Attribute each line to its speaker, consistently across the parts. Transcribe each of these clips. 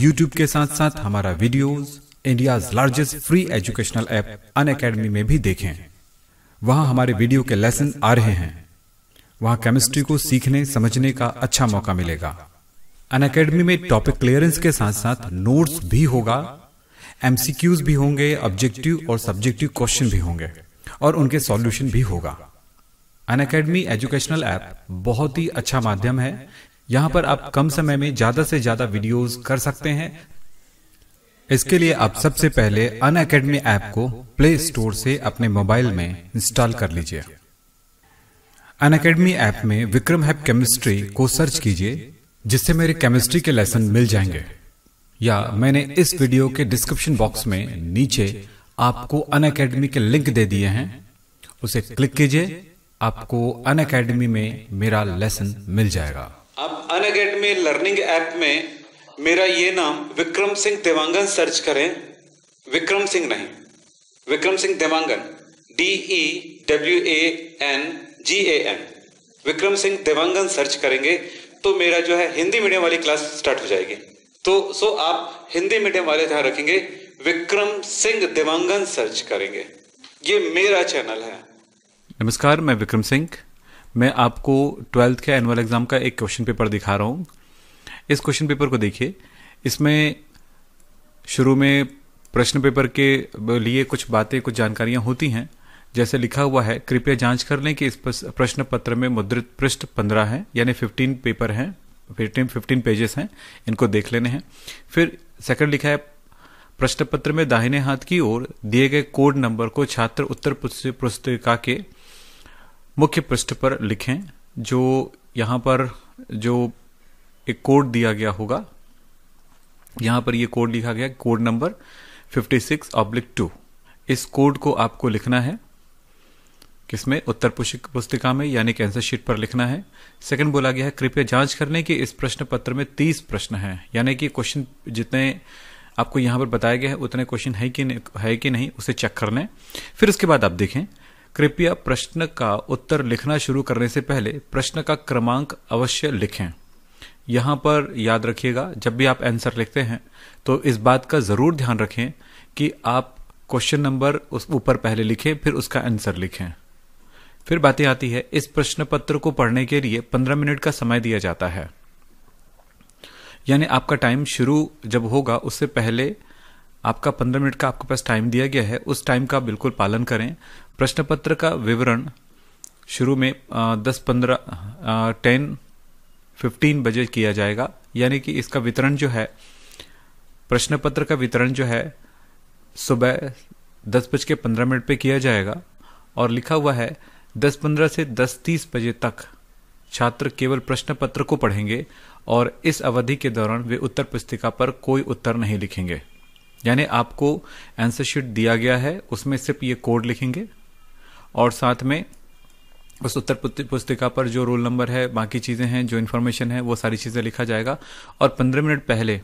Speaker 1: YouTube के साथ साथ हमारा videos India largest free educational app Unacademy में भी देखें वहां हमारे वीडियो के लेसन आ रहे हैं वहां केमिस्ट्री को सीखने समझने का अच्छा मौका मिलेगा अन अकेडमी में टॉपिक क्लियरेंस के साथ साथ नोट्स भी होगा एमसीक्यूज भी होंगे ऑब्जेक्टिव और सब्जेक्टिव क्वेश्चन भी होंगे और उनके सॉल्यूशन भी होगा अन अकेडमी एजुकेशनल ऐप बहुत ही अच्छा माध्यम है यहां पर आप कम समय में ज्यादा से ज्यादा वीडियोस कर सकते हैं इसके लिए आप सबसे पहले अन अकेडमी ऐप को प्ले स्टोर से अपने मोबाइल में इंस्टॉल कर लीजिए अन अकेडमी ऐप में विक्रम हैप केमिस्ट्री को सर्च कीजिए जिससे मेरे केमिस्ट्री के लेसन मिल जाएंगे या मैंने इस वीडियो के डिस्क्रिप्शन बॉक्स में नीचे आपको अन अकेडमी के लिंक दे दिए हैं उसे क्लिक कीजिए आपको अन अकेडमी में मेरा लेसन मिल जाएगा अब अन अकेडमी लर्निंग ऐप में मेरा ये नाम विक्रम सिंह देवांगन सर्च करें विक्रम सिंह नहीं Vikram Singh Dewangan D E W A N G A N Vikram Singh Dewangan search करेंगे तो मेरा जो है हिंदी मीडियम वाली क्लास स्टार्ट हो जाएगी तो सो आप हिंदी मीडियम वाले ध्यान रखेंगे विक्रम सिंह देवांगन सर्च करेंगे ये मेरा चैनल है नमस्कार मैं विक्रम सिंह मैं आपको ट्वेल्थ के एनुअल एग्ज़ाम का एक क्वेश्चन पेपर दिखा रहा हूँ इस क्वेश्चन पेपर को देखिए इसमें शुरू में प्रश्न पेपर के लिए कुछ बातें कुछ जानकारियां होती हैं जैसे लिखा हुआ है कृपया जांच कर लें कि इस प्रश्न पत्र में मुद्रित पृष्ठ पंद्रह हैं यानी फिफ्टीन पेपर हैं फिफ्टीन फिफ्टीन पेजेस हैं इनको देख लेने हैं फिर सेकंड लिखा है प्रश्न पत्र में दाहिने हाथ की ओर दिए गए कोड नंबर को छात्र उत्तर पुस्तिका के मुख्य पृष्ठ पर लिखें जो यहां पर जो एक कोड दिया गया होगा यहां पर यह कोड लिखा गया कोड नंबर 56 ऑब्लिक टू इस कोड को आपको लिखना है किसमें उत्तर पुस्तिका में यानी कि आंसर शीट पर लिखना है सेकंड बोला गया है कृपया जांच कर लें कि इस प्रश्न पत्र में तीस प्रश्न हैं यानी कि क्वेश्चन जितने आपको यहां पर बताया गया है उतने क्वेश्चन है कि नहीं है कि नहीं उसे चेक कर लें फिर उसके बाद आप देखें कृपया प्रश्न का उत्तर लिखना शुरू करने से पहले प्रश्न का क्रमांक अवश्य लिखें यहां पर याद रखिएगा जब भी आप आंसर लिखते हैं तो इस बात का ज़रूर ध्यान रखें कि आप क्वेश्चन नंबर उस ऊपर पहले लिखें फिर उसका आंसर लिखें फिर बातें आती है इस प्रश्न पत्र को पढ़ने के लिए पंद्रह मिनट का समय दिया जाता है यानी आपका टाइम शुरू जब होगा उससे पहले आपका पंद्रह मिनट का आपके पास टाइम दिया गया है उस टाइम का बिल्कुल पालन करें प्रश्न पत्र का विवरण शुरू में दस पंद्रह टेन फिफ्टीन बजे किया जाएगा यानी कि इसका वितरण जो है प्रश्न पत्र का वितरण जो है सुबह दस बज के पंद्रह मिनट पर किया जाएगा और लिखा हुआ है दस पंद्रह से दस तीस बजे तक छात्र केवल प्रश्न पत्र को पढ़ेंगे और इस अवधि के दौरान वे उत्तर पुस्तिका पर कोई उत्तर नहीं लिखेंगे यानी आपको आंसर शीट दिया गया है उसमें सिर्फ ये कोड लिखेंगे और साथ में उस उत्तर पुस्तिका पर जो रोल नंबर है बाकी चीज़ें हैं जो इन्फॉर्मेशन है वो सारी चीज़ें लिखा जाएगा और पंद्रह मिनट पहले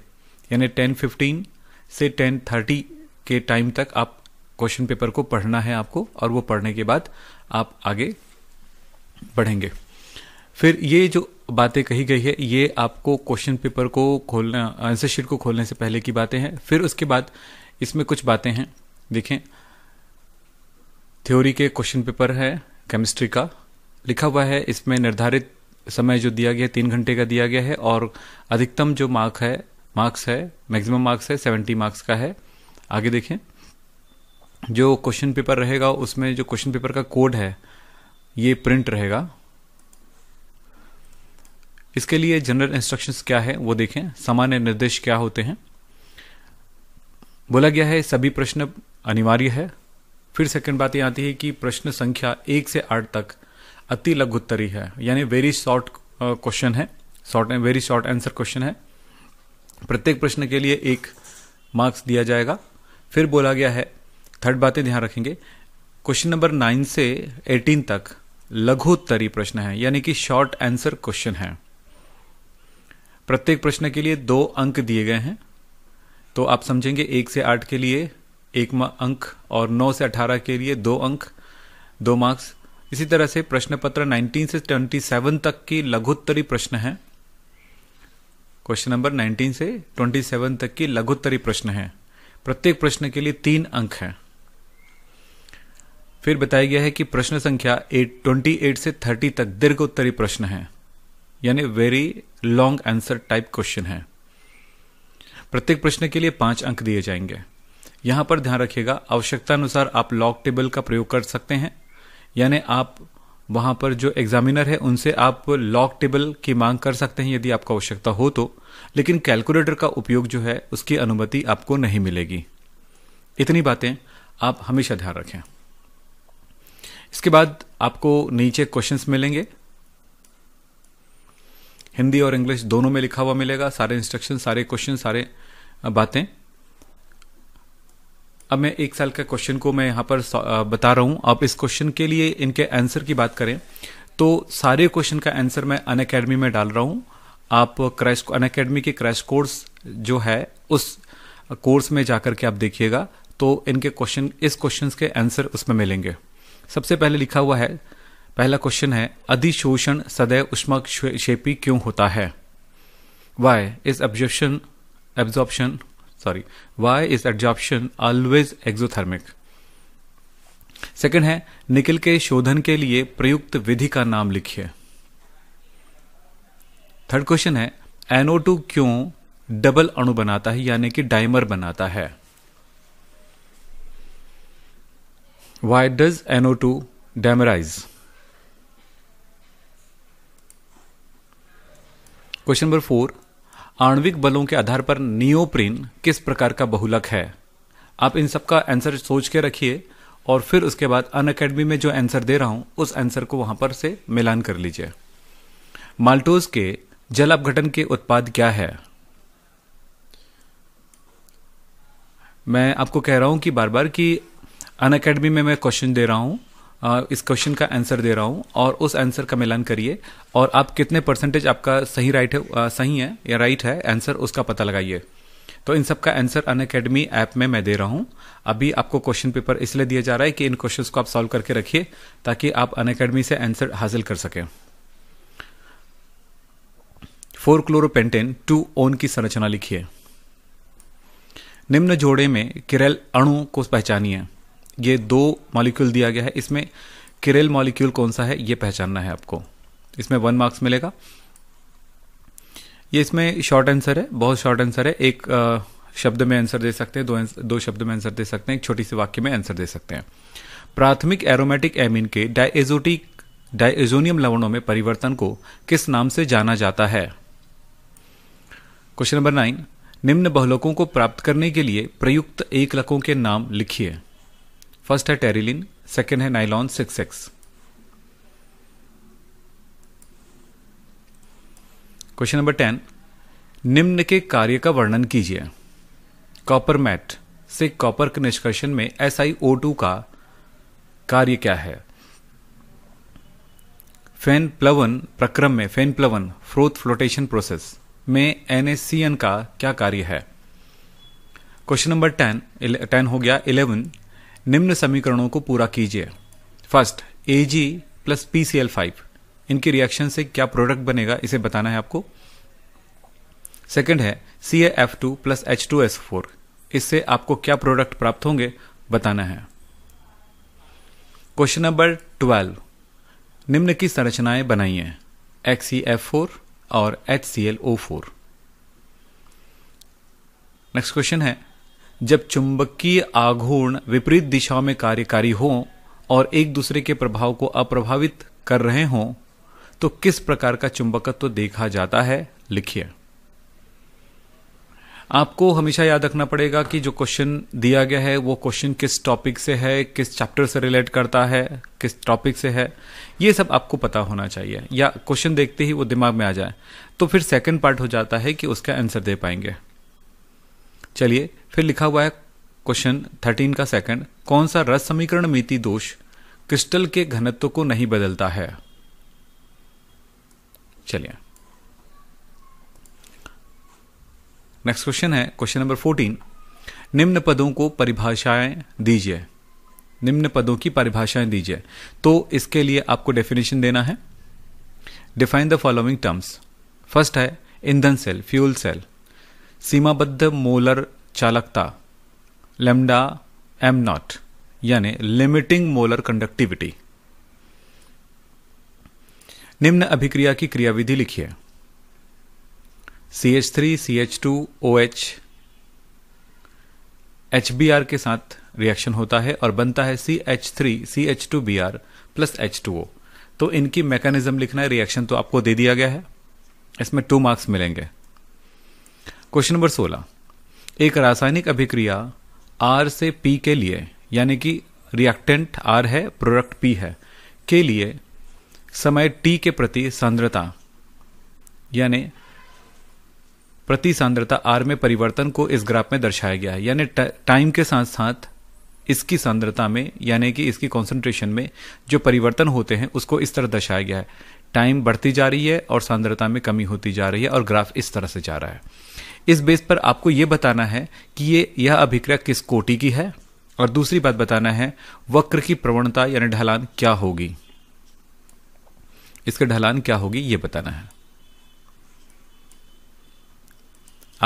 Speaker 1: यानी टेन फिफ्टीन से टेन थर्टी के टाइम तक आप क्वेश्चन पेपर को पढ़ना है आपको और वो पढ़ने के बाद आप आगे बढ़ेंगे फिर ये जो बातें कही गई है ये आपको क्वेश्चन पेपर को खोलना आंसर शीट को खोलने से पहले की बातें हैं फिर उसके बाद इसमें कुछ बातें हैं देखें थ्योरी के क्वेश्चन पेपर है केमिस्ट्री का लिखा हुआ है इसमें निर्धारित समय जो दिया गया तीन घंटे का दिया गया है और अधिकतम जो मार्क है मार्क्स है मैक्सिमम मार्क्स है सेवेंटी मार्क्स का है आगे देखें जो क्वेश्चन पेपर रहेगा उसमें जो क्वेश्चन पेपर का कोड है ये प्रिंट रहेगा इसके लिए जनरल इंस्ट्रक्शंस क्या है वो देखें सामान्य निर्देश क्या होते हैं बोला गया है सभी प्रश्न अनिवार्य है फिर सेकंड बात ये आती है कि प्रश्न संख्या एक से आठ तक अति लघुत्तरी है यानी वेरी शॉर्ट क्वेश्चन है short and very short answer question है प्रत्येक प्रश्न के लिए एक मार्क्स दिया जाएगा फिर बोला गया है थर्ड बातें ध्यान रखेंगे क्वेश्चन नंबर नाइन से एटीन तक लघुत्तरी प्रश्न है यानी कि शॉर्ट आंसर क्वेश्चन है प्रत्येक प्रश्न के लिए दो अंक दिए गए हैं तो आप समझेंगे एक से आठ के लिए एक अंक और नौ से अठारह के लिए दो अंक दो मार्क्स इसी तरह से प्रश्न पत्र नाइनटीन से ट्वेंटी सेवन तक की लघुत्तरी प्रश्न है क्वेश्चन नंबर नाइनटीन से ट्वेंटी सेवन तक की लघुत्तरी प्रश्न है प्रत्येक प्रश्न के लिए तीन अंक हैं फिर बताया गया है कि प्रश्न संख्या ट्वेंटी एट से थर्टी तक दीर्घ उत्तरी प्रश्न है यानी very long answer type question है प्रत्येक प्रश्न के लिए पांच अंक दिए जाएंगे यहां पर ध्यान रखिएगा आवश्यकता अनुसार आप लॉक टेबल का प्रयोग कर सकते हैं यानी आप वहां पर जो एग्जामिनर है उनसे आप लॉक टेबल की मांग कर सकते हैं यदि आपको आवश्यकता हो तो लेकिन कैलकुलेटर का उपयोग जो है उसकी अनुमति आपको नहीं मिलेगी इतनी बातें आप हमेशा ध्यान रखें इसके बाद आपको नीचे क्वेश्चंस मिलेंगे हिंदी और इंग्लिश दोनों में लिखा हुआ मिलेगा सारे इंस्ट्रक्शन सारे क्वेश्चन सारे बातें अब मैं एक साल का क्वेश्चन को मैं यहां पर बता रहा हूं आप इस क्वेश्चन के लिए इनके आंसर की बात करें तो सारे क्वेश्चन का आंसर मैं अन अकेडमी में डाल रहा हूं आप क्रैश अन अकेडमी के क्रैश कोर्स जो है उस कोर्स में जाकर के आप देखिएगा तो इनके क्वेश्चन इस क्वेश्चन के आंसर उसमें मिलेंगे सबसे पहले लिखा हुआ है पहला क्वेश्चन है अधिशोषण सदैव उष्मा शेपी क्यों होता है why is absorption absorption sorry why is absorption always exothermic second है निकल के शोधन के लिए प्रयुक्त विधि का नाम लिखिए थर्ड क्वेश्चन है एनओ क्यों डबल अणु बनाता है यानी कि डाइमर बनाता है why does NO two dimerise question number four आणविक बलों के आधार पर नियोप्रीन किस प्रकार का बहुलक है आप इन सबका आंसर सोच के रखिए और फिर उसके बाद अन अकेडमी में जो आंसर दे रहा हूं उस आंसर को वहां पर से मिलान कर लीजिए माल्टोज के जल अपघटन के उत्पाद क्या है मैं आपको कह रहा हूं कि बार बार कि अन अकेडमी में मैं क्वेश्चन दे रहा हूं इस क्वेश्चन का आंसर दे रहा हूं और उस आंसर का मिलान करिए और आप कितने परसेंटेज आपका सही राइट है सही है या राइट है आंसर उसका पता लगाइए तो इन सबका आंसर अन अकेडमी ऐप में मैं दे रहा हूं अभी आपको क्वेश्चन पेपर इसलिए दिया जा रहा है कि इन क्वेश्चन को आप सॉल्व करके रखिए ताकि आप अन अकेडमी से आंसर हासिल कर सकें फोर क्लोरोपेंटेन टू ओन की संरचना लिखिए निम्न जोड़े में किरल अणु को पहचानिए ये दो मॉलिक्यूल दिया गया है इसमें किरेल मॉलिक्यूल कौन सा है ये पहचानना है आपको इसमें वन मार्क्स मिलेगा ये इसमें शॉर्ट आंसर है बहुत शॉर्ट आंसर है एक आ, शब्द में आंसर दे सकते हैं दो दो शब्द में आंसर दे सकते हैं एक छोटी सी वाक्य में आंसर दे सकते हैं प्राथमिक एरोमेटिक एमिन के डाइजोटिक डाइजोनियम लवणों में परिवर्तन को किस नाम से जाना जाता है क्वेश्चन नंबर नाइन निम्न बहुलकों को प्राप्त करने के लिए प्रयुक्त एकलकों के नाम लिखिए फर्स्ट है टेरिलिन सेकेंड है nylon six X question number ten निम्न के कार्य का वर्णन कीजिए कॉपर मैट से कॉपर के निष्कर्षण में एस आई ओ टू का कार्य क्या है फेन प्लवन प्रक्रम में फेन प्लवन फ्रोथ फ्लोटेशन प्रोसेस में एन का क्या कार्य है क्वेश्चन नंबर टेन टेन हो गया इलेवन निम्न समीकरणों को पूरा कीजिए first A G plus P C L five इनकी रिएक्शन से क्या प्रोडक्ट बनेगा इसे बताना है आपको सेकेंड है C F two plus H two S four इससे आपको क्या प्रोडक्ट प्राप्त होंगे बताना है क्वेश्चन नंबर ट्वेल्व निम्न की संरचनाएं बनाइए एक्स सी एफ फोर और H C L O four next question है जब चुंबकीय आघूर्ण विपरीत दिशाओं में कार्यकारी हों और एक दूसरे के प्रभाव को अप्रभावित कर रहे हों तो किस प्रकार का चुंबकत्व तो देखा जाता है लिखिए आपको हमेशा याद रखना पड़ेगा कि जो क्वेश्चन दिया गया है वो क्वेश्चन किस टॉपिक से है किस चैप्टर से रिलेट करता है किस टॉपिक से है ये सब आपको पता होना चाहिए या क्वेश्चन देखते ही वो दिमाग में आ जाए तो फिर सेकंड पार्ट हो जाता है कि उसका आंसर दे पाएंगे चलिए फिर लिखा हुआ है क्वेश्चन थर्टीन का सेकंड कौन सा रस समीकरण मिति दोष क्रिस्टल के घनत्व को नहीं बदलता है चलिए नेक्स्ट क्वेश्चन है क्वेश्चन नंबर फोर्टीन निम्न पदों को परिभाषाएं दीजिए निम्न पदों की परिभाषाएं दीजिए तो इसके लिए आपको डेफिनेशन देना है define the following terms first है ईंधन सेल फ्यूल सेल सीमाबद्ध मोलर चालकता लेमडा एम नॉट यानी लिमिटिंग मोलर कंडक्टिविटी निम्न अभिक्रिया की क्रियाविधि लिखिए C H three C H two O H H B R के साथ रिएक्शन होता है और बनता है C H three C H two B R plus H two O तो इनकी मैकेनिज्म लिखना है रिएक्शन तो आपको दे दिया गया है इसमें टू मार्क्स मिलेंगे क्वेश्चन नंबर सोलह एक रासायनिक अभिक्रिया आर से पी के लिए यानी कि रिएक्टेंट आर है प्रोडक्ट पी है के लिए समय टी के प्रति सांद्रता यानी प्रति सांद्रता आर में परिवर्तन को इस ग्राफ में दर्शाया गया है यानी टाइम के साथ साथ इसकी सांद्रता में यानी कि इसकी कॉन्सेंट्रेशन में जो परिवर्तन होते हैं उसको इस तरह दर्शाया गया है टाइम बढ़ती जा रही है और सांद्रता में कमी होती जा रही है और ग्राफ इस तरह से जा रहा है इस बेस पर आपको ये बताना है कि ये यह अभिक्रिया किस कोटि की है और दूसरी बात बताना है वक्र की प्रवणता यानी ढलान क्या होगी इसका ढलान क्या होगी ये बताना है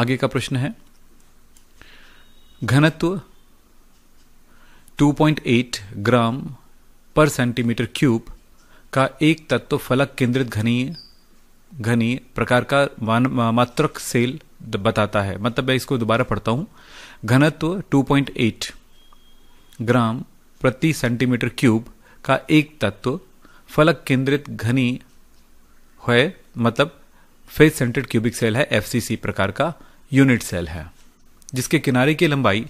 Speaker 1: आगे का प्रश्न है घनत्व 2.8 ग्राम पर सेंटीमीटर क्यूब का एक तत्व फलक केंद्रित घनी घनी प्रकार का मात्रक सेल बताता है मतलब मैं इसको दोबारा पढ़ता हूं घनत्व 2.8 ग्राम प्रति सेंटीमीटर क्यूब का एक तत्व फलक केंद्रित घनी है मतलब फेस सेंटर्ड क्यूबिक सेल है एफसीसी प्रकार का यूनिट सेल है जिसके किनारे की लंबाई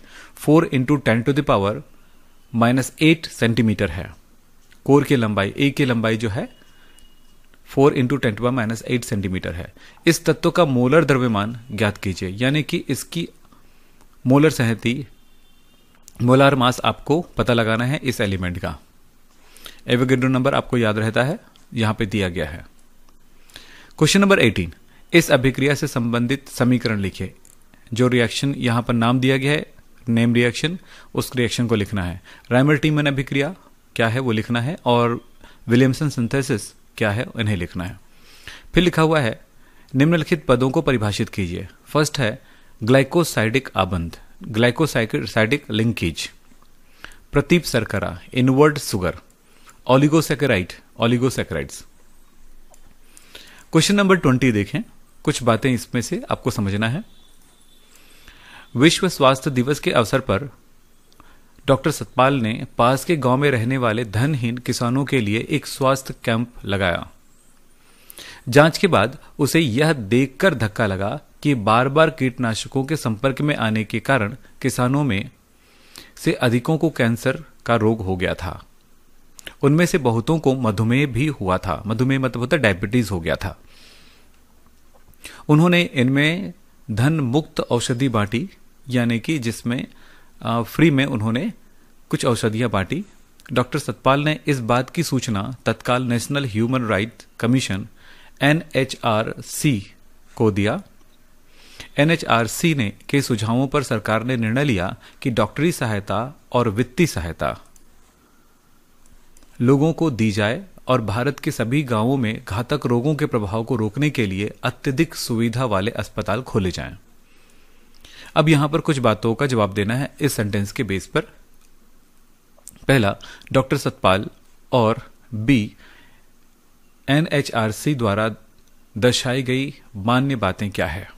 Speaker 1: 4 into ten to the power minus eight centimetre है कोर की लंबाई ए की लंबाई जो है four into ten to minus eight centimetre है इस तत्व का मोलर द्रव्यमान ज्ञात कीजिए यानी कि इसकी मोलर सहती मोलार मास आपको पता लगाना है इस एलिमेंट का एवोगेड्रो नंबर आपको याद रहता है यहां पे दिया गया है क्वेश्चन नंबर 18 इस अभिक्रिया से संबंधित समीकरण लिखिए जो रिएक्शन यहां पर नाम दिया गया है नेम रिएक्शन उस रिएक्शन को लिखना है राइमर टीमन अभिक्रिया क्या है वो लिखना है और विलियमसन सिंथेसिस क्या है इन्हें लिखना है फिर लिखा हुआ है निम्नलिखित पदों को परिभाषित कीजिए फर्स्ट है ग्लाइकोसाइडिक आबंध ग्लाइकोसाइडिक लिंकेज प्रतीप सरकरा invert sugar oligosaccharide oligosaccharide question number twenty देखें कुछ बातें इसमें से आपको समझना है विश्व स्वास्थ्य दिवस के अवसर पर डॉक्टर सतपाल ने पास के गांव में रहने वाले धनहीन किसानों के लिए एक स्वास्थ्य कैंप लगाया जांच के बाद उसे यह देखकर धक्का लगा कि बार बार कीटनाशकों के संपर्क में आने के कारण किसानों में से अधिकों को कैंसर का रोग हो गया था उनमें से बहुतों को मधुमेह भी हुआ था मधुमेह मतलब होता डायबिटीज हो गया था उन्होंने इनमें धन मुक्त औषधि बांटी यानी कि जिसमें फ्री में उन्होंने कुछ औषधियां बांटी डॉक्टर सतपाल ने इस बात की सूचना तत्काल नेशनल ह्यूमन राइट कमीशन एन को दिया एनएचआरसी ने के सुझावों पर सरकार ने निर्णय लिया कि डॉक्टरी सहायता और वित्तीय सहायता लोगों को दी जाए और भारत के सभी गांवों में घातक रोगों के प्रभाव को रोकने के लिए अत्यधिक सुविधा वाले अस्पताल खोले जाएं। अब यहां पर कुछ बातों का जवाब देना है इस सेंटेंस के बेस पर पहला डॉक्टर सतपाल और बी एनएचआरसी द्वारा दर्शाई गई मान्य बातें क्या है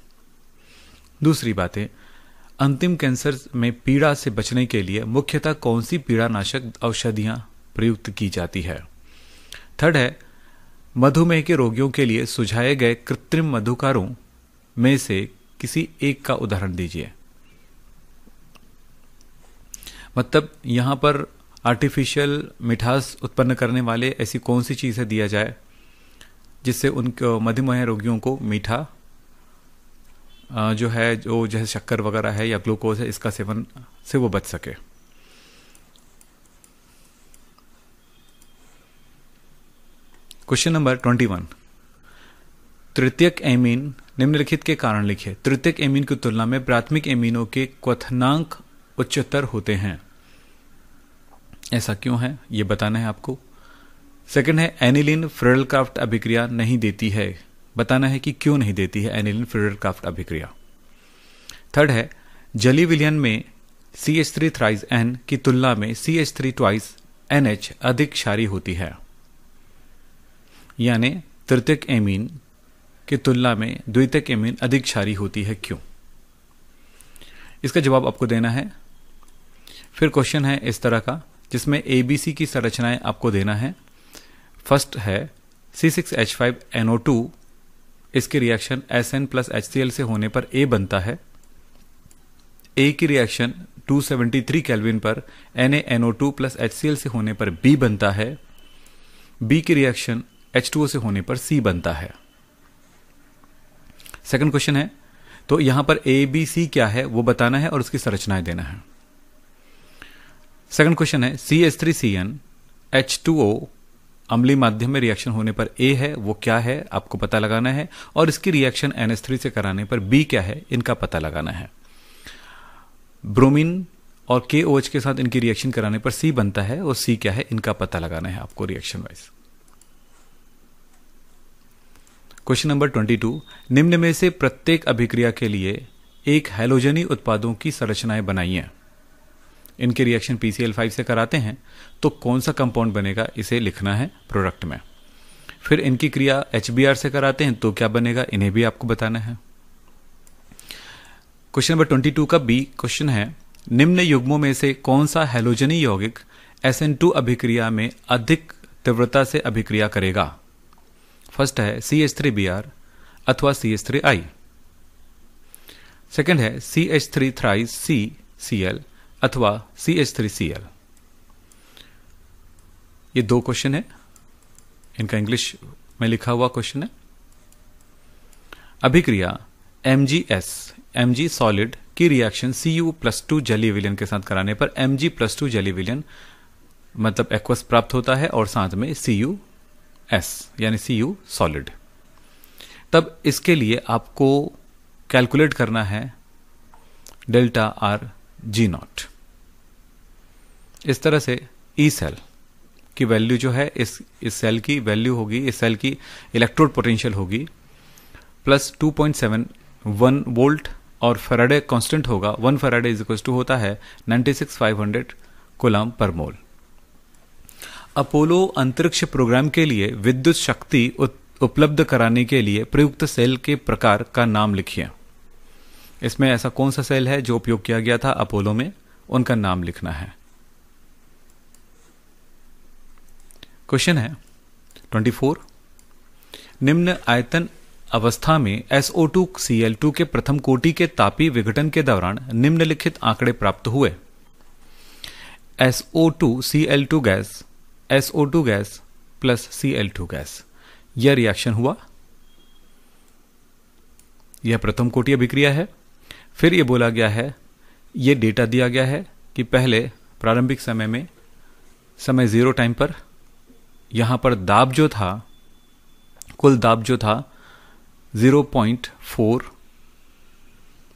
Speaker 1: दूसरी बातें अंतिम कैंसर में पीड़ा से बचने के लिए मुख्यतः कौन सी पीड़ानाशक औषधियां प्रयुक्त की जाती है थर्ड है मधुमेह के रोगियों के लिए सुझाए गए कृत्रिम मधुकारों में से किसी एक का उदाहरण दीजिए मतलब यहां पर आर्टिफिशियल मिठास उत्पन्न करने वाले ऐसी कौन सी चीज़ें दिया जाए जिससे उन मधुमेह रोगियों को मीठा जो है जो जैसे शक्कर वगैरह है या ग्लूकोज है इसका सेवन से वो बच सके क्वेश्चन नंबर ट्वेंटी वन तृतीयक एमीन निम्नलिखित के कारण लिखे तृतीय एमीन की तुलना में प्राथमिक एमीनों के क्वथनांक उच्चतर होते हैं ऐसा क्यों है यह बताना है आपको सेकंड है एनिलिन फ्रेडलक्राफ्ट अभिक्रिया नहीं देती है बताना है कि क्यों नहीं देती है एनिलिन फ्रेडलक्राफ्ट अभिक्रिया थर्ड है जली विलियन में C H three thrice N की तुलना में C H three twice N H अधिक क्षारी होती है यानी तृतीय एमीन की तुलना में द्वितीय एमिन अधिक क्षारी होती है क्यों इसका जवाब आपको देना है फिर क्वेश्चन है इस तरह का जिसमें एबीसी की संरचनाएं आपको देना है फर्स्ट है C six H five NO two इसके reaction S N plus H C L से होने पर ए बनता है ए की रिएक्शन 273 केल्विन पर N N O two plus H C L से होने पर बी बनता है बी की रिएक्शन एच टू ओ से होने पर सी बनता है सेकंड क्वेश्चन है तो यहां पर ए बी सी क्या है वो बताना है और उसकी संरचनाएं देना है सेकंड क्वेश्चन है C S three C N H two O अम्ली माध्यम में रिएक्शन होने पर ए है वो क्या है आपको पता लगाना है और इसकी रिएक्शन एन एस थ्री से कराने पर बी क्या है इनका पता लगाना है ब्रोमीन और के ओ एच के साथ इनकी रिएक्शन कराने पर सी बनता है और सी क्या है इनका पता लगाना है आपको reaction wise question number twenty two निम्न में से प्रत्येक अभिक्रिया के लिए एक हेलोजनी उत्पादों की संरचनाएं बनाई हैं इनके रिएक्शन पीसीएल फाइव से कराते हैं तो कौन सा कंपाउंड बनेगा इसे लिखना है प्रोडक्ट में फिर इनकी क्रिया एच से कराते हैं तो क्या बनेगा इन्हें भी आपको बताना है क्वेश्चन नंबर ट्वेंटी टू का बी क्वेश्चन है निम्न युग्मों में से कौन सा हेलोजनी यौगिक एस अभिक्रिया में अधिक तीव्रता से अभिक्रिया करेगा फर्स्ट है C H three B R अथवा C H three I second है सी एच थ्री थ्राई सी सी एल अथवा C H three C L ये दो क्वेश्चन है इनका इंग्लिश में लिखा हुआ क्वेश्चन है अभिक्रिया M G S M G solid की reaction C U plus two जेलीविलियन के साथ कराने पर एम जी प्लस टू जेलीविलियन मतलब एक्वस प्राप्त होता है और साथ में सी यू एस यानी सी यू सॉलिड तब इसके लिए आपको कैलकुलेट करना है डेल्टा आर जी नॉट इस तरह से ई e सेल की वैल्यू जो है इस इस सेल की वैल्यू होगी इस सेल की इलेक्ट्रोड पोटेंशियल होगी प्लस 2.7 वन वोल्ट और फेराडे कांस्टेंट होगा one Faraday is equal to होता है 96500 कोलाम पर मोल अपोलो अंतरिक्ष प्रोग्राम के लिए विद्युत शक्ति उपलब्ध कराने के लिए प्रयुक्त सेल के प्रकार का नाम लिखिए इसमें ऐसा कौन सा सेल है जो उपयोग किया गया था अपोलो में उनका नाम लिखना है क्वेश्चन है 24 निम्न आयतन अवस्था में Cl2 के प्रथम कोटि के तापी विघटन के दौरान निम्नलिखित आंकड़े प्राप्त हुए Cl2 gas two gas plus C L two gas यह रिएक्शन हुआ यह प्रथम कोटीय अभिक्रिया है फिर यह बोला गया है यह डेटा दिया गया है कि पहले प्रारंभिक समय में समय जीरो टाइम पर यहां पर दाब जो था कुल दाब जो था 0.4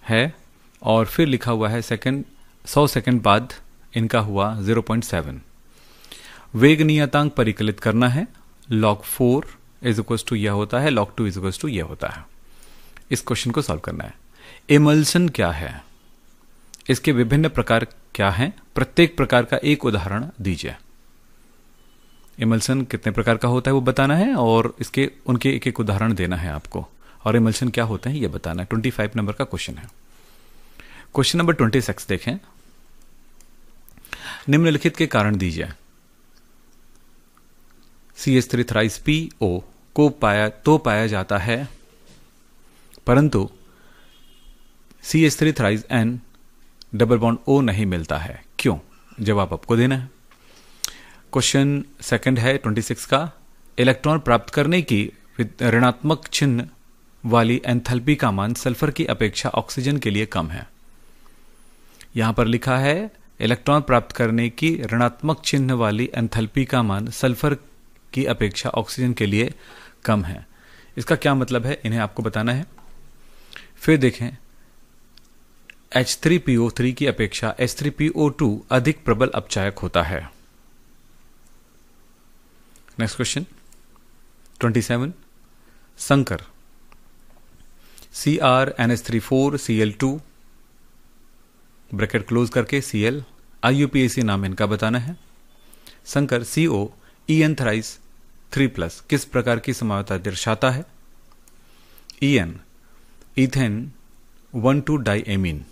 Speaker 1: है और फिर लिखा हुआ है सेकंड 100 सेकंड बाद इनका हुआ वेग नियतांक परिकलित करना है log four is equal to यह होता है log two is equal to यह होता है इस क्वेश्चन को सॉल्व करना है इमल्सन क्या है इसके विभिन्न प्रकार क्या हैं प्रत्येक प्रकार का एक उदाहरण दीजिए इमल्सन कितने प्रकार का होता है वो बताना है और इसके उनके एक एक उदाहरण देना है आपको और इमल्सन क्या होते हैं ये बताना है ट्वेंटी फाइव नंबर का क्वेश्चन है क्वेश्चन नंबर ट्वेंटी सिक्स देखें निम्नलिखित के कारण दीजिए C S three thrice P O को पाया तो पाया जाता है परंतु C S three thrice N double bond O नहीं मिलता है क्यों जवाब आपको देना है क्वेश्चन सेकंड है 26 का इलेक्ट्रॉन प्राप्त करने की ऋणात्मक चिन्ह वाली एंथैल्पी का मान सल्फर की अपेक्षा ऑक्सीजन के लिए कम है यहां पर लिखा है इलेक्ट्रॉन प्राप्त करने की ऋणात्मक चिन्ह वाली एंथैल्पी का मान सल्फर की अपेक्षा ऑक्सीजन के लिए कम है इसका क्या मतलब है इन्हें आपको बताना है फिर देखें H three P O three की अपेक्षा H three P O two अधिक प्रबल अपचायक होता है नेक्स्ट क्वेश्चन ट्वेंटी सेवन संकर C R N S three four C L two bracket close करके C L I U P A C नाम इनका बताना है संकर C O E N thrice three plus किस प्रकार की समानता दर्शाता है E N ethane one two di amine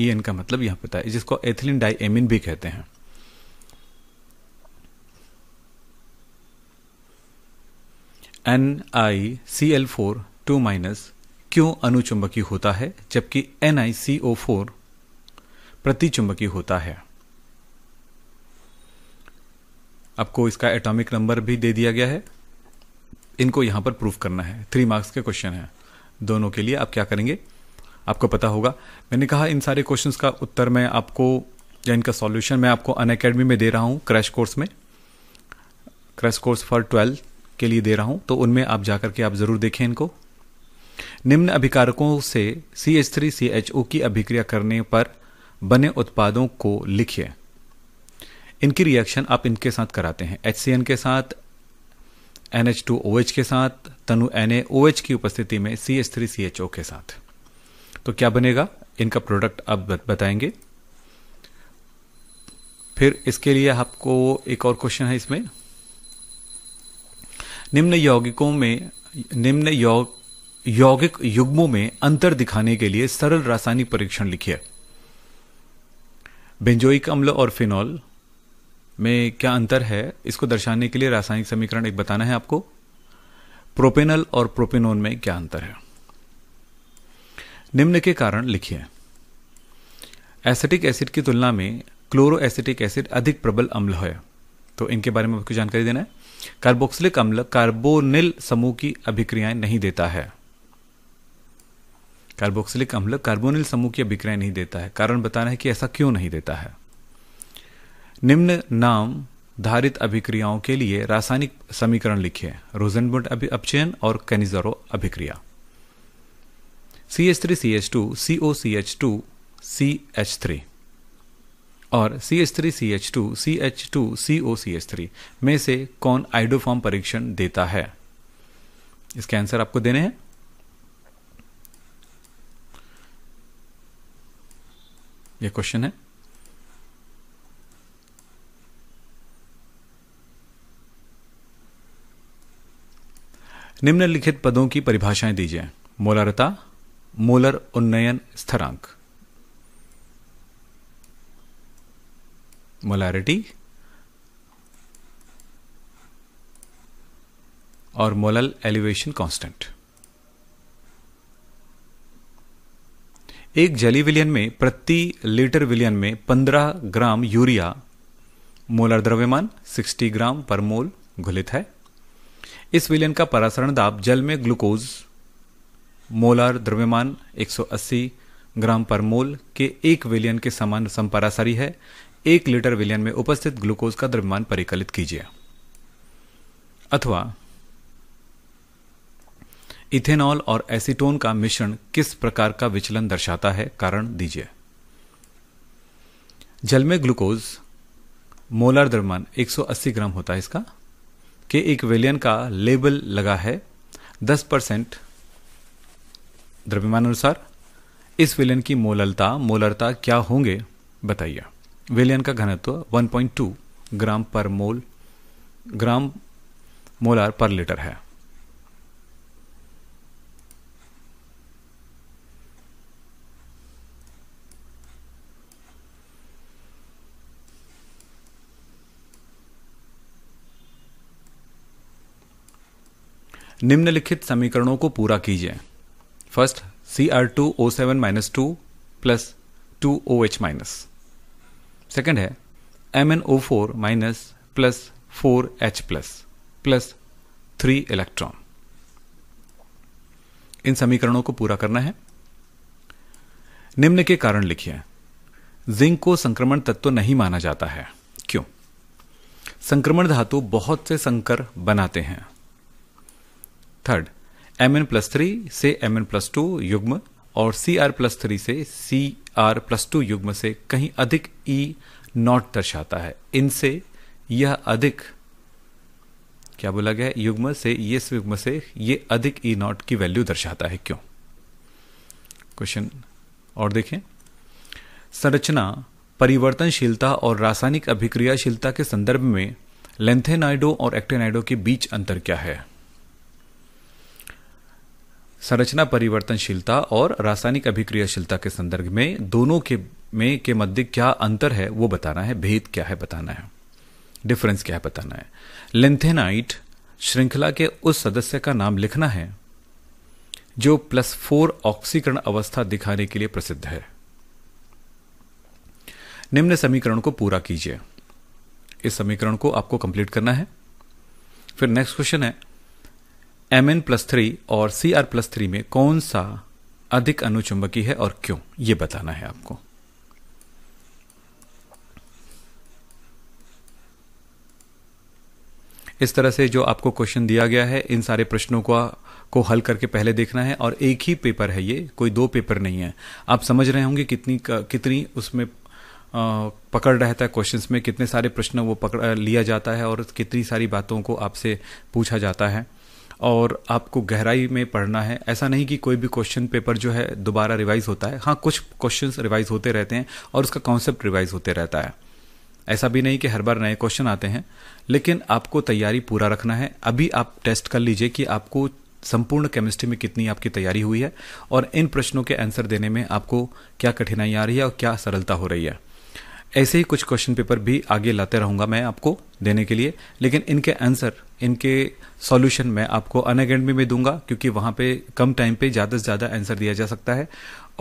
Speaker 1: E N का मतलब यहां पता है जिसको एथिलीन डाई एमिन भी कहते हैं N I C L four two minus क्यों अनुचुंबकीय होता है जबकि N I C O four प्रतिचुंबकीय होता है आपको इसका एटॉमिक नंबर भी दे दिया गया है इनको यहां पर प्रूफ करना है थ्री मार्क्स के क्वेश्चन हैं दोनों के लिए आप क्या करेंगे आपको पता होगा मैंने कहा इन सारे क्वेश्चन का उत्तर मैं आपको या इनका सॉल्यूशन मैं आपको अन अकेडमी में दे रहा हूं क्रैश कोर्स में क्रैश कोर्स फॉर ट्वेल्थ के लिए दे रहा हूं तो उनमें आप जाकर के आप ज़रूर देखें इनको निम्न अभिकारकों से C H three C H O की अभिक्रिया करने पर बने उत्पादों को लिखिए इनकी रिएक्शन आप इनके साथ कराते हैं एच के साथ N H two O H के साथ तनु एन ए ओ एच की उपस्थिति में C H three C H O के साथ तो क्या बनेगा इनका प्रोडक्ट आप बताएंगे फिर इसके लिए आपको एक और क्वेश्चन है इसमें निम्न यौगिकों में निम्न यौग यौगिक युग्मों में अंतर दिखाने के लिए सरल रासायनिक परीक्षण लिखिए बेंजोइक अम्ल और फिनॉल में क्या अंतर है इसको दर्शाने के लिए रासायनिक समीकरण एक बताना है आपको प्रोपेनल और प्रोपेनोन में क्या अंतर है निम्न के कारण लिखिए एसिटिक एसिड की तुलना में क्लोरो एसिटिक एसिड अधिक प्रबल अम्ल है तो इनके बारे में आपको जानकारी देना है कार्बोक्सिलिक अम्ल कार्बोनिल समूह की अभिक्रियाएं नहीं देता है कार्बोक्सिलिक अम्ल कार्बोनिल समूह की अभिक्रियाएं नहीं देता है कारण बताना है कि ऐसा क्यों नहीं देता है निम्न नाम धारित अभिक्रियाओं के लिए रासायनिक समीकरण लिखिए रोजनबुट अपचयन और कैनिजरो अभिक्रिया C H three C H two C O C H two C H three और C H three C H two C H two C O C H three में से कौन आइडोफॉर्म परीक्षण देता है इसके आंसर आपको देने हैं यह क्वेश्चन है निम्नलिखित पदों की परिभाषाएं दीजिए मोलरता मोलर उन्नयन स्थरांक मोलारिटी और मोलल एलिवेशन कांस्टेंट एक जली विलियन में प्रति लीटर विलियन में 15 ग्राम यूरिया मोलर द्रव्यमान 60 ग्राम पर मोल घुलित है इस विलयन का परासरण दाब जल में ग्लूकोज मोलार द्रव्यमान 180 ग्राम पर मोल के एक विलयन के समान समपरासरी है एक लीटर विलयन में उपस्थित ग्लूकोज का द्रव्यमान परिकलित कीजिए अथवा इथेनॉल और एसीटोन का मिश्रण किस प्रकार का विचलन दर्शाता है कारण दीजिए जल में ग्लूकोज मोलार द्रव्यमान 180 ग्राम होता है इसका के एक विलियन का लेबल लगा है दस परसेंट अनुसार इस विलियन की मोललता मोलरता क्या होंगे बताइए विलियन का घनत्व 1.2 ग्राम पर मोल ग्राम मोलार पर लीटर है निम्नलिखित समीकरणों को पूरा कीजिए first C R two O seven minus two plus two O H minus second है M N O four minus plus four H plus plus three electron इन समीकरणों को पूरा करना है निम्न के कारण लिखिए जिंक को संक्रमण तत्व नहीं माना जाता है क्यों संक्रमण धातु बहुत से संकर बनाते हैं third M N plus three से एम एन प्लस टू युग्म और सी आर प्लस थ्री से सी आर प्लस टू युग्म से कहीं अधिक ई e नॉट दर्शाता है इनसे यह अधिक क्या बोला गया युग्म से ये युग्म से ये अधिक ई e नॉट की वैल्यू दर्शाता है क्यों क्वेश्चन और देखें संरचना परिवर्तनशीलता और रासायनिक अभिक्रियाशीलता के संदर्भ में लेंथेनाइडो और एक्टेनाइडो के बीच अंतर क्या है संरचना परिवर्तनशीलता और रासायनिक अभिक्रियाशीलता के संदर्भ में दोनों के में के मध्य क्या अंतर है वो बताना है भेद क्या है बताना है डिफरेंस क्या है बताना है लेंथेनाइट श्रृंखला के उस सदस्य का नाम लिखना है जो प्लस फोर ऑक्सीकरण अवस्था दिखाने के लिए प्रसिद्ध है निम्न समीकरण को पूरा कीजिए इस समीकरण को आपको कंप्लीट करना है फिर नेक्स्ट क्वेश्चन है एम एन प्लस थ्री और सी आर प्लस थ्री में कौन सा अधिक अनुचुंबकीय है और क्यों ये बताना है आपको इस तरह से जो आपको क्वेश्चन दिया गया है इन सारे प्रश्नों को को हल करके पहले देखना है और एक ही पेपर है ये कोई दो पेपर नहीं है आप समझ रहे होंगे कितनी कितनी उसमें पकड़ रहता है क्वेश्चंस में कितने सारे प्रश्न वो पकड़ लिया जाता है और कितनी सारी बातों को आपसे पूछा जाता है और आपको गहराई में पढ़ना है ऐसा नहीं कि कोई भी क्वेश्चन पेपर जो है दोबारा रिवाइज होता है हाँ कुछ क्वेश्चन रिवाइज होते रहते हैं और उसका कॉन्सेप्ट रिवाइज होते रहता है ऐसा भी नहीं कि हर बार नए क्वेश्चन आते हैं लेकिन आपको तैयारी पूरा रखना है अभी आप टेस्ट कर लीजिए कि आपको संपूर्ण केमिस्ट्री में कितनी आपकी तैयारी हुई है और इन प्रश्नों के आंसर देने में आपको क्या कठिनाई आ रही है और क्या सरलता हो रही है ऐसे ही कुछ क्वेश्चन पेपर भी आगे लाते रहूँगा मैं आपको देने के लिए लेकिन इनके आंसर इनके सॉल्यूशन मैं आपको अन अकेडमी में दूंगा क्योंकि वहाँ पे कम टाइम पे ज़्यादा से ज़्यादा आंसर दिया जा सकता है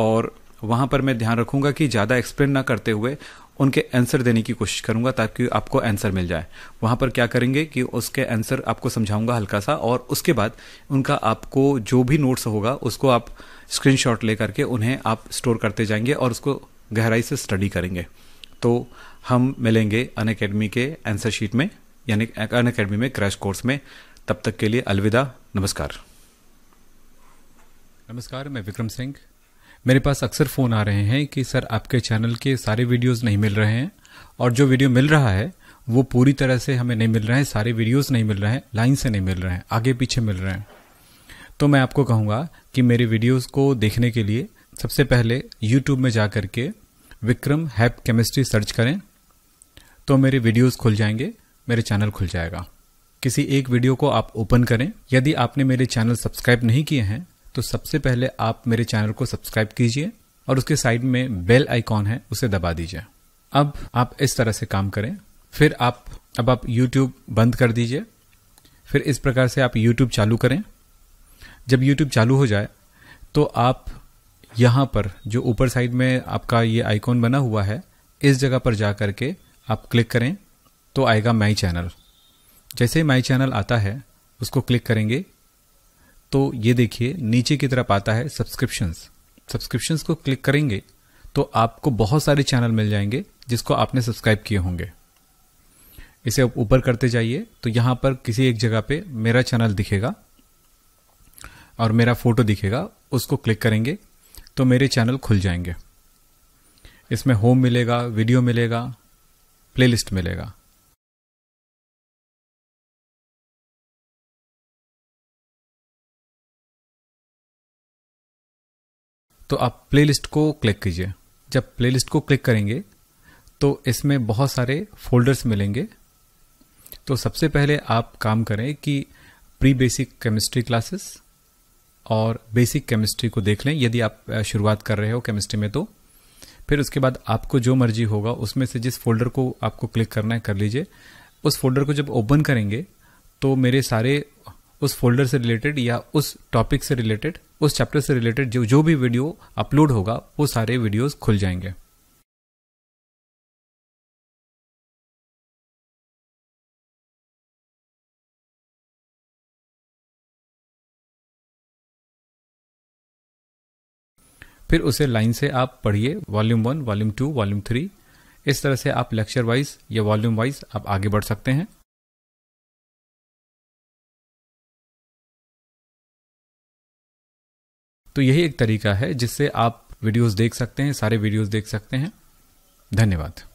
Speaker 1: और वहाँ पर मैं ध्यान रखूंगा कि ज़्यादा एक्सप्लेन ना करते हुए उनके आंसर देने की कोशिश करूंगा ताकि आपको आंसर मिल जाए वहाँ पर क्या करेंगे कि उसके आंसर आपको समझाऊंगा हल्का सा और उसके बाद उनका आपको जो भी नोट्स होगा उसको आप स्क्रीनशॉट लेकर के उन्हें आप स्टोर करते जाएंगे और उसको गहराई से स्टडी करेंगे तो हम मिलेंगे अन अकेडमी के आंसर शीट में यानी अन अकेडमी में क्रैश कोर्स में तब तक के लिए अलविदा नमस्कार नमस्कार मैं विक्रम सिंह मेरे पास अक्सर फ़ोन आ रहे हैं कि सर आपके चैनल के सारे वीडियोस नहीं मिल रहे हैं और जो वीडियो मिल रहा है वो पूरी तरह से हमें नहीं मिल रहे हैं सारे वीडियोस नहीं मिल रहे हैं लाइन से नहीं मिल रहे हैं आगे पीछे मिल रहे हैं तो मैं आपको कहूँगा कि मेरे वीडियोज़ को देखने के लिए सबसे पहले यूट्यूब में जा के विक्रम हैप केमिस्ट्री सर्च करें तो मेरे वीडियोस खुल जाएंगे मेरे चैनल खुल जाएगा किसी एक वीडियो को आप ओपन करें यदि आपने मेरे चैनल सब्सक्राइब नहीं किए हैं तो सबसे पहले आप मेरे चैनल को सब्सक्राइब कीजिए और उसके साइड में बेल आइकॉन है उसे दबा दीजिए अब आप इस तरह से काम करें फिर आप अब आप यूट्यूब बंद कर दीजिए फिर इस प्रकार से आप यूट्यूब चालू करें जब यूट्यूब चालू हो जाए तो आप यहाँ पर जो ऊपर साइड में आपका ये आइकॉन बना हुआ है इस जगह पर जा कर के आप क्लिक करें तो आएगा माई चैनल जैसे माई चैनल आता है उसको क्लिक करेंगे तो ये देखिए नीचे की तरफ आता है सब्सक्रिप्शंस सब्सक्रिप्शंस को क्लिक करेंगे तो आपको बहुत सारे चैनल मिल जाएंगे जिसको आपने सब्सक्राइब किए होंगे इसे आप ऊपर करते जाइए तो यहाँ पर किसी एक जगह पे मेरा चैनल दिखेगा और मेरा फोटो दिखेगा उसको क्लिक करेंगे तो मेरे चैनल खुल जाएंगे इसमें होम मिलेगा वीडियो मिलेगा प्लेलिस्ट मिलेगा तो आप प्लेलिस्ट को क्लिक कीजिए जब प्लेलिस्ट को क्लिक करेंगे तो इसमें बहुत सारे फोल्डर्स मिलेंगे तो सबसे पहले आप काम करें कि प्री बेसिक केमिस्ट्री क्लासेस और बेसिक केमिस्ट्री को देख लें यदि आप शुरुआत कर रहे हो केमिस्ट्री में तो फिर उसके बाद आपको जो मर्जी होगा उसमें से जिस फोल्डर को आपको क्लिक करना है कर लीजिए उस फोल्डर को जब ओपन करेंगे तो मेरे सारे उस फोल्डर से रिलेटेड या उस टॉपिक से रिलेटेड उस चैप्टर से रिलेटेड जो जो भी वीडियो अपलोड होगा वो सारे वीडियोस खुल जाएंगे फिर उसे लाइन से आप पढ़िए volume one volume two volume three इस तरह से आप लेक्चर वाइज या वॉल्यूम वाइज आप आगे बढ़ सकते हैं तो यही एक तरीका है जिससे आप वीडियोस देख सकते हैं सारे वीडियोस देख सकते हैं धन्यवाद